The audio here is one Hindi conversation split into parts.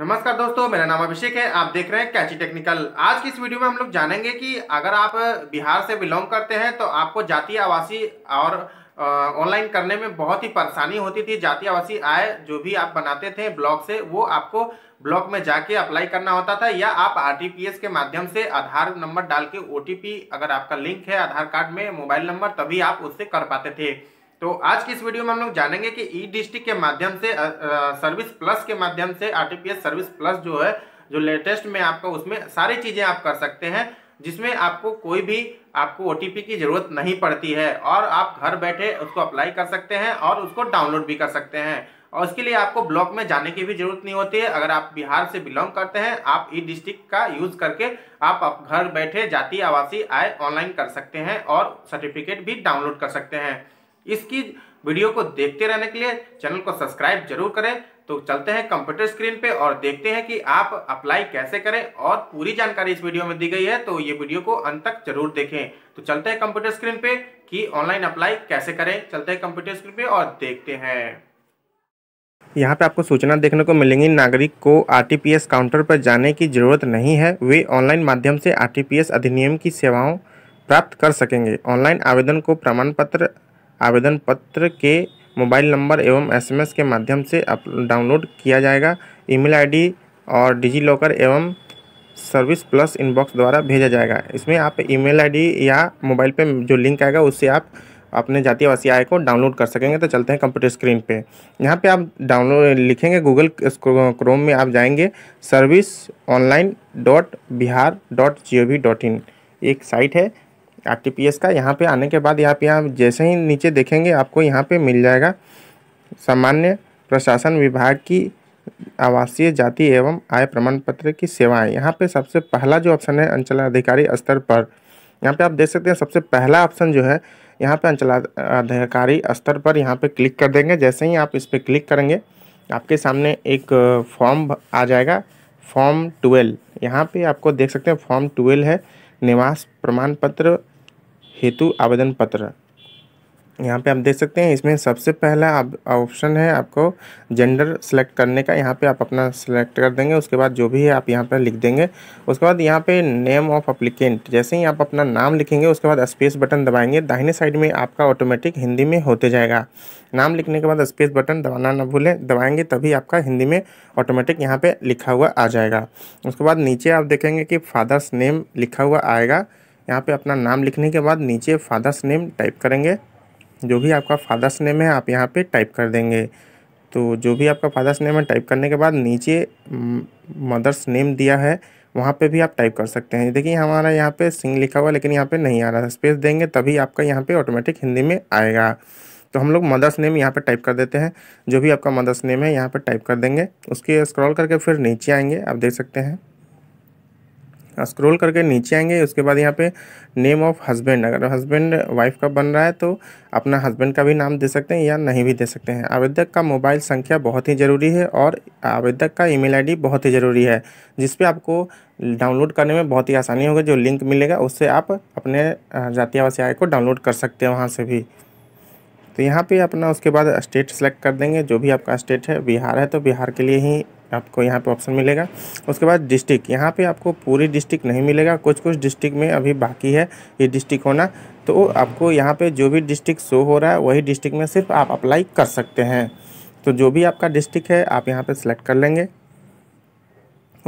नमस्कार दोस्तों मेरा नाम अभिषेक है आप देख रहे हैं कैची टेक्निकल आज की इस वीडियो में हम लोग जानेंगे कि अगर आप बिहार से बिलोंग करते हैं तो आपको जाति आवासी और ऑनलाइन करने में बहुत ही परेशानी होती थी जाति आवासी आय जो भी आप बनाते थे ब्लॉक से वो आपको ब्लॉक में जाके अप्लाई करना होता था या आप आर के माध्यम से आधार नंबर डाल के ओ अगर आपका लिंक है आधार कार्ड में मोबाइल नंबर तभी आप उससे कर पाते थे तो आज की इस वीडियो में हम लोग जानेंगे कि ई डिस्ट्रिक्ट के माध्यम से सर्विस प्लस के माध्यम से आरटीपीएस सर्विस प्लस जो है जो लेटेस्ट में आपका उसमें सारी चीज़ें आप कर सकते हैं जिसमें आपको कोई भी आपको ओ की ज़रूरत नहीं पड़ती है और आप घर बैठे उसको अप्लाई कर सकते हैं और उसको डाउनलोड भी कर सकते हैं और उसके लिए आपको ब्लॉक में जाने की भी ज़रूरत नहीं होती है अगर आप बिहार से बिलोंग करते हैं आप ई डिस्ट्रिक्ट का यूज़ करके आप, आप घर बैठे जाति आवासीय आय ऑनलाइन कर सकते हैं और सर्टिफिकेट भी डाउनलोड कर सकते हैं इसकी वीडियो को देखते रहने के लिए चैनल को सब्सक्राइब जरूर करें तो चलते हैं कंप्यूटर स्क्रीन पे और देखते हैं कि आप अप्लाई कैसे करें और पूरी जानकारी इस वीडियो में दी गई है तो ये वीडियो को अंत तक जरूर देखें तो चलते हैं कंप्यूटर स्क्रीन पे कि ऑनलाइन अप्लाई कैसे करें चलते हैं कंप्यूटर स्क्रीन पे और देखते हैं यहाँ पे आपको सूचना देखने को मिलेंगी नागरिक को आरटीपीएस काउंटर पर जाने की ज़रूरत नहीं है वे ऑनलाइन माध्यम से आरटीपीएस अधिनियम की सेवाओं प्राप्त कर सकेंगे ऑनलाइन आवेदन को प्रमाण पत्र आवेदन पत्र के मोबाइल नंबर एवं एसएमएस के माध्यम से डाउनलोड किया जाएगा ईमेल आईडी और डिजी लॉकर एवं सर्विस प्लस इनबॉक्स द्वारा भेजा जाएगा इसमें आप ईमेल आईडी या मोबाइल पे जो लिंक आएगा उससे आप अपने जातीय वासी आय को डाउनलोड कर सकेंगे तो चलते हैं कंप्यूटर स्क्रीन पे यहाँ पे आप डाउनलोड लिखेंगे गूगल क्रोम में आप जाएंगे service online dot Bihar dot G O V dot in एक साइट है एस का यहाँ पे आने के बाद यहाँ आप यहाँ जैसे ही नीचे देखेंगे आपको यहाँ पे मिल जाएगा सामान्य प्रशासन विभाग की आवासीय जाति एवं आय प्रमाण पत्र की सेवाएं यहाँ पे सबसे पहला जो ऑप्शन है अंचलाधिकारी स्तर पर यहाँ पे आप देख सकते हैं सबसे पहला ऑप्शन जो है यहाँ पे अंचलाधिकारी स्तर पर यहाँ पे क्लिक कर देंगे जैसे ही आप इस पर क्लिक करेंगे आपके सामने एक फॉर्म आ जाएगा फॉर्म ट्वेल्व यहाँ पे आपको देख सकते हैं फॉर्म ट्वेल्व है निवास प्रमाण पत्र हेतु आवेदन पत्र यहाँ पे आप देख सकते हैं इसमें सबसे पहला आप ऑप्शन है आपको जेंडर सेलेक्ट करने का यहाँ पे आप अपना सेलेक्ट कर देंगे उसके बाद जो भी है आप यहाँ पर लिख देंगे उसके बाद यहाँ पे नेम ऑफ अप्लीकेंट जैसे ही आप अपना नाम लिखेंगे उसके बाद स्पेस बटन दबाएंगे दाहिने साइड में आपका ऑटोमेटिक हिंदी में होते जाएगा नाम लिखने के बाद स्पेस बटन दबाना ना भूलें दबाएंगे तभी आपका हिंदी में ऑटोमेटिक यहाँ पर लिखा हुआ आ जाएगा उसके बाद नीचे आप देखेंगे कि फादर्स नेम लिखा हुआ आएगा यहाँ पर अपना नाम लिखने के बाद नीचे फादर्स नेम टाइप करेंगे जो भी आपका फादर्स नेम है आप यहाँ पे टाइप कर देंगे तो जो भी आपका फादर्स नेम है टाइप करने के बाद नीचे मदर्स नेम दिया है वहाँ पे भी आप टाइप कर सकते हैं देखिए हमारा यहाँ पे सिंह लिखा हुआ लेकिन यहाँ पे नहीं आ रहा है स्पेस देंगे तभी आपका यहाँ पे ऑटोमेटिक हिंदी में आएगा तो हम लोग मदर्स नेम यहाँ पे टाइप कर देते हैं जो भी आपका मदर्स नेम है यहाँ पे टाइप कर देंगे उसके स्क्रॉल करके फिर नीचे आएंगे आप देख सकते हैं स्क्रोल हाँ, करके नीचे आएंगे उसके बाद यहाँ पे नेम ऑफ हस्बैंड अगर हस्बैंड वाइफ का बन रहा है तो अपना हस्बैंड का भी नाम दे सकते हैं या नहीं भी दे सकते हैं आवेदक का मोबाइल संख्या बहुत ही ज़रूरी है और आवेदक का ईमेल आईडी बहुत ही ज़रूरी है जिसपे आपको डाउनलोड करने में बहुत ही आसानी होगी जो लिंक मिलेगा उससे आप अपने जातीवासी आवासीय आय को डाउनलोड कर सकते हैं वहाँ से भी तो यहाँ पर अपना उसके बाद स्टेट सेलेक्ट कर देंगे जो भी आपका स्टेट है बिहार है तो बिहार के लिए ही आपको यहाँ पे ऑप्शन मिलेगा उसके बाद डिस्ट्रिक्ट यहाँ पे आपको पूरी डिस्ट्रिक्ट नहीं मिलेगा कुछ कुछ डिस्ट्रिक्ट में अभी बाकी है ये डिस्ट्रिक्ट होना तो आपको यहाँ पे जो भी डिस्ट्रिक्ट शो हो रहा है वही डिस्ट्रिक्ट में सिर्फ आप अप्लाई कर सकते हैं तो जो भी आपका डिस्ट्रिक्ट है आप यहाँ पर सिलेक्ट कर लेंगे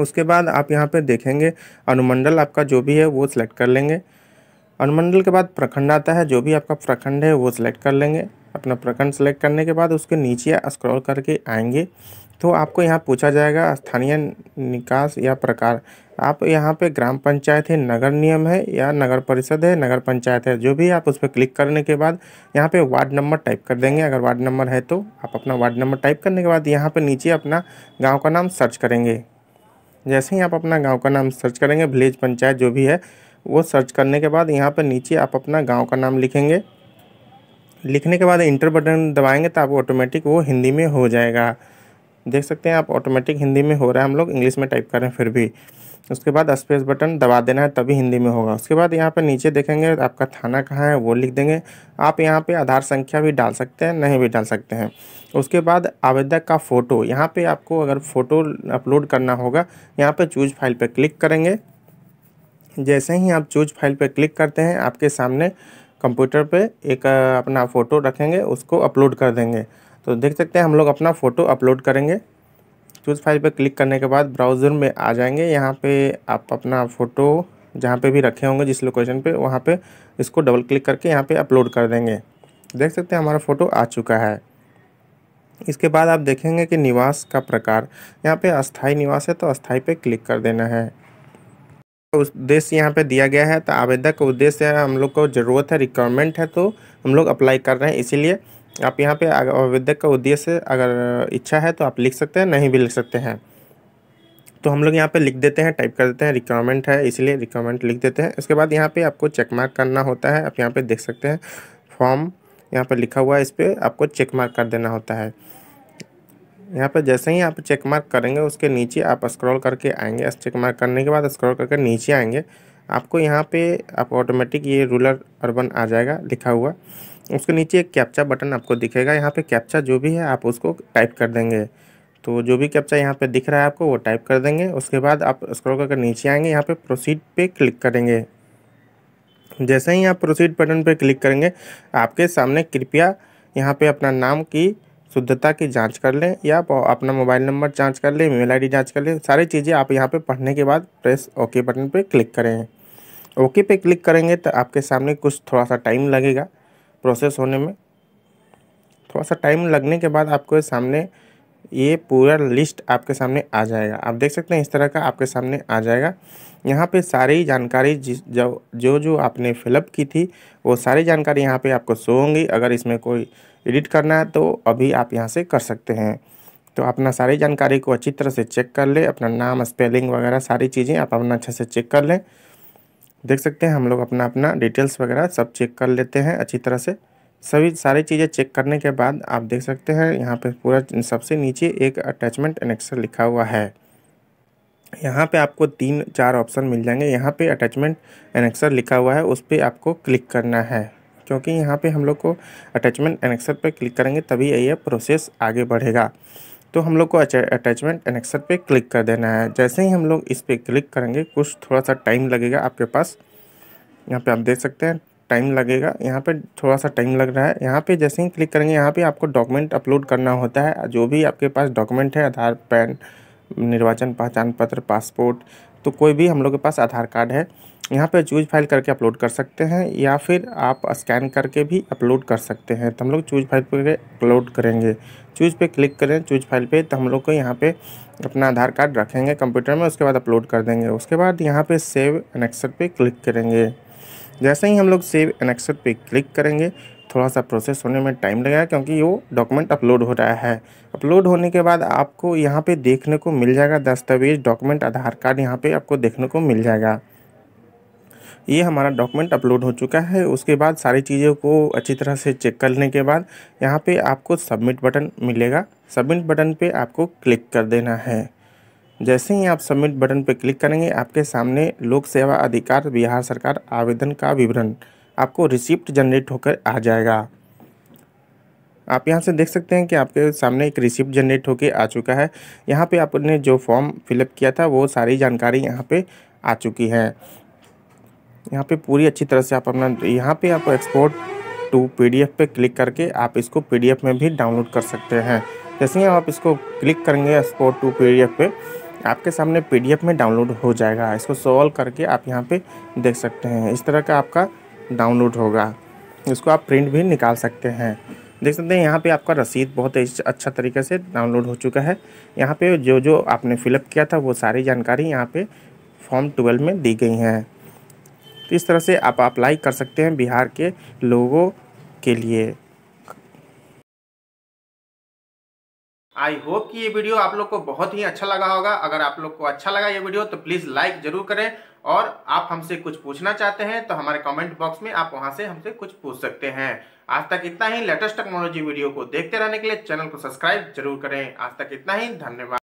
उसके बाद आप यहाँ पर देखेंगे अनुमंडल आपका जो भी है वो सिलेक्ट कर लेंगे अनुमंडल के बाद प्रखंड आता है जो भी आपका प्रखंड है वो सिलेक्ट कर लेंगे अपना प्रखंड सेलेक्ट करने के बाद उसके नीचे स्क्रॉल करके आएंगे तो आपको यहाँ पूछा जाएगा स्थानीय निकास या प्रकार आप यहाँ पे ग्राम पंचायत है नगर नियम है या नगर परिषद है नगर पंचायत है जो भी आप उस पर क्लिक करने के बाद यहाँ पे वार्ड नंबर टाइप कर देंगे अगर वार्ड नंबर है तो आप अपना वार्ड नंबर टाइप करने के बाद यहाँ पे नीचे अपना गांव का नाम सर्च करेंगे जैसे ही आप अपना गाँव का नाम सर्च करेंगे विलेज पंचायत जो भी है वो सर्च करने के बाद यहाँ पर नीचे आप अपना गाँव का नाम लिखेंगे लिखने के बाद इंटर बटन दबाएँगे तो आपको ऑटोमेटिक वो हिंदी में हो जाएगा देख सकते हैं आप ऑटोमेटिक हिंदी में हो रहा है हम लोग इंग्लिश में टाइप करें फिर भी उसके बाद स्पेस बटन दबा देना है तभी हिंदी में होगा उसके बाद यहाँ पर नीचे देखेंगे आपका थाना कहाँ है वो लिख देंगे आप यहाँ पे आधार संख्या भी डाल सकते हैं नहीं भी डाल सकते हैं उसके बाद आवेदक का फ़ोटो यहाँ पे आपको अगर फ़ोटो अपलोड करना होगा यहाँ पे चूज फाइल पर क्लिक करेंगे जैसे ही आप चूज फाइल पर क्लिक करते हैं आपके सामने कंप्यूटर पर एक अपना फ़ोटो रखेंगे उसको अपलोड कर देंगे तो देख सकते हैं हम लोग अपना फ़ोटो अपलोड करेंगे चूज़ फाइल पर क्लिक करने के बाद ब्राउज़र में आ जाएंगे यहाँ पे आप अपना फ़ोटो जहाँ पे भी रखे होंगे जिस लोकेशन पे वहाँ पे इसको डबल क्लिक करके यहाँ पे अपलोड कर देंगे देख सकते हैं हमारा फ़ोटो आ चुका है इसके बाद आप देखेंगे कि निवास का प्रकार यहाँ पे अस्थाई निवास है तो अस्थाई पे क्लिक कर देना है उद्देश्य यहाँ पे दिया गया है तो आवेदक का उद्देश्य हम लोग को ज़रूरत है रिक्वायरमेंट है तो हम लोग अप्लाई कर रहे हैं इसीलिए आप यहाँ पे विधेयक का उद्देश्य अगर इच्छा है तो आप लिख सकते हैं नहीं भी लिख सकते हैं तो हम लोग यहाँ पे लिख देते हैं टाइप कर देते हैं रिक्वायरमेंट है इसलिए रिक्वायरमेंट लिख देते हैं इसके बाद यहाँ पे आपको चेक मार्क करना होता है आप यहाँ पे देख सकते हैं फॉर्म यहाँ पे लिखा हुआ है इस पर आपको चेक मार्क कर देना होता है यहाँ पर जैसे ही आप चेक मार्क करेंगे उसके नीचे आप स्क्रॉल करके आएंगे चेक मार्क करने के बाद स्क्रॉल करके नीचे आएंगे आपको यहाँ पे आप ऑटोमेटिक ये रूलर अर्बन आ जाएगा लिखा हुआ उसके नीचे एक कैप्चा बटन आपको दिखेगा यहाँ पे कैप्चा जो भी है आप उसको टाइप कर देंगे तो जो भी कैप्चा यहाँ पे दिख रहा है आपको वो टाइप कर देंगे उसके बाद आप स्क्रॉल करके नीचे आएंगे यहाँ पे प्रोसीड पे क्लिक करेंगे जैसे ही आप प्रोसीड बटन पे क्लिक करेंगे आपके सामने कृपया यहाँ पर अपना नाम की शुद्धता की जांच कर लें या अपना मोबाइल नंबर जांच कर लें ईमेल आईडी जांच कर लें सारी चीज़ें आप यहाँ पर पढ़ने के बाद प्रेस ओके बटन पर क्लिक करें ओके पे क्लिक करेंगे तो आपके सामने कुछ थोड़ा सा टाइम लगेगा प्रोसेस होने में थोड़ा सा टाइम लगने के बाद आपके सामने ये पूरा लिस्ट आपके सामने आ जाएगा आप देख सकते हैं इस तरह का आपके सामने आ जाएगा यहाँ पे सारी जानकारी जिस जो जो जो आपने फिलअप की थी वो सारी जानकारी यहाँ पे आपको शो होंगी अगर इसमें कोई एडिट करना है तो अभी आप यहाँ से कर सकते हैं तो अपना सारी जानकारी को अच्छी तरह से चेक कर लें अपना नाम स्पेलिंग वगैरह सारी चीज़ें आप अपना अच्छे से चेक कर लें देख सकते हैं हम लोग अपना अपना डिटेल्स वगैरह सब चेक कर लेते हैं अच्छी तरह से सभी सारी चीज़ें चेक करने के बाद आप देख सकते हैं यहाँ पे पूरा सबसे नीचे एक अटैचमेंट एनेक्सर लिखा हुआ है यहाँ पे आपको तीन चार ऑप्शन मिल जाएंगे यहाँ पे अटैचमेंट एनेक्सर लिखा हुआ है उस पर आपको क्लिक करना है क्योंकि यहाँ पे हम लोग को अटैचमेंट एनेक्सर पर क्लिक करेंगे तभी यह प्रोसेस आगे बढ़ेगा तो हम लोग को अटैचमेंट एनेक्सर पे क्लिक कर देना है जैसे ही हम लोग इस पर क्लिक करेंगे कुछ थोड़ा सा टाइम लगेगा आपके पास यहाँ पे आप देख सकते हैं टाइम लगेगा यहाँ पे थोड़ा सा टाइम लग रहा है यहाँ पे जैसे ही क्लिक करेंगे यहाँ पे आपको डॉक्यूमेंट अपलोड करना होता है जो भी आपके पास डॉक्यूमेंट है आधार पैन निर्वाचन पहचान पत्र पासपोर्ट तो कोई भी हम लोग के पास आधार कार्ड है यहाँ पे चूज फाइल करके अपलोड कर सकते हैं या फिर आप स्कैन करके भी अपलोड कर सकते हैं तो हम लोग चूज फाइल पर अपलोड करेंगे चूज पे क्लिक करें चूज फाइल पे तो हम लोग को यहाँ पे अपना आधार कार्ड रखेंगे कंप्यूटर में उसके बाद अपलोड कर देंगे उसके बाद यहाँ पे सेव एनेक्सर पे क्लिक करेंगे जैसे ही हम लोग सेव एनेक्सर पे क्लिक करेंगे थोड़ा सा प्रोसेस होने में टाइम लगेगा क्योंकि वो डॉक्यूमेंट अपलोड हो रहा है अपलोड होने के बाद आपको यहाँ पे देखने को मिल जाएगा दस्तावेज़ डॉक्यूमेंट आधार कार्ड यहाँ पे आपको देखने को मिल जाएगा ये हमारा डॉक्यूमेंट अपलोड हो चुका है उसके बाद सारी चीज़ों को अच्छी तरह से चेक करने के बाद यहाँ पे आपको सबमिट बटन मिलेगा सबमिट बटन पे आपको क्लिक कर देना है जैसे ही आप सबमिट बटन पर क्लिक करेंगे आपके सामने लोक सेवा अधिकार बिहार सरकार आवेदन का विवरण आपको रिसिप्ट जनरेट होकर आ जाएगा आप यहाँ से देख सकते हैं कि आपके सामने एक रिसिप्ट जनरेट होकर आ चुका है यहाँ पे आपने जो फॉर्म फिलअप किया था वो सारी जानकारी यहाँ पे आ चुकी है यहाँ पे पूरी अच्छी तरह से आप अपना यहाँ पे आप एक्सपोर्ट टू पीडीएफ पे क्लिक करके आप इसको पीडीएफ में भी डाउनलोड कर सकते हैं जैसे ही आप इसको क्लिक करेंगे एक्सपोर्ट टू पीडीएफ पे आपके सामने पीडीएफ में डाउनलोड हो जाएगा इसको सॉल्व करके आप यहाँ पे देख सकते हैं इस तरह का आपका डाउनलोड होगा इसको आप प्रिंट भी निकाल सकते हैं देख सकते हैं यहाँ पे आपका रसीद बहुत अच्छा तरीके से डाउनलोड हो चुका है यहाँ पे जो जो आपने फिलअप किया था वो सारी जानकारी यहाँ पे फॉर्म ट्वेल्व में दी गई हैं तो इस तरह से आप अप्लाई कर सकते हैं बिहार के लोगों के लिए आई होप कि ये वीडियो आप लोग को बहुत ही अच्छा लगा होगा अगर आप लोग को अच्छा लगा ये वीडियो तो प्लीज़ लाइक जरूर करें और आप हमसे कुछ पूछना चाहते हैं तो हमारे कमेंट बॉक्स में आप वहां से हमसे कुछ पूछ सकते हैं आज तक इतना ही लेटेस्ट टेक्नोलॉजी वीडियो को देखते रहने के लिए चैनल को सब्सक्राइब जरूर करें आज तक इतना ही धन्यवाद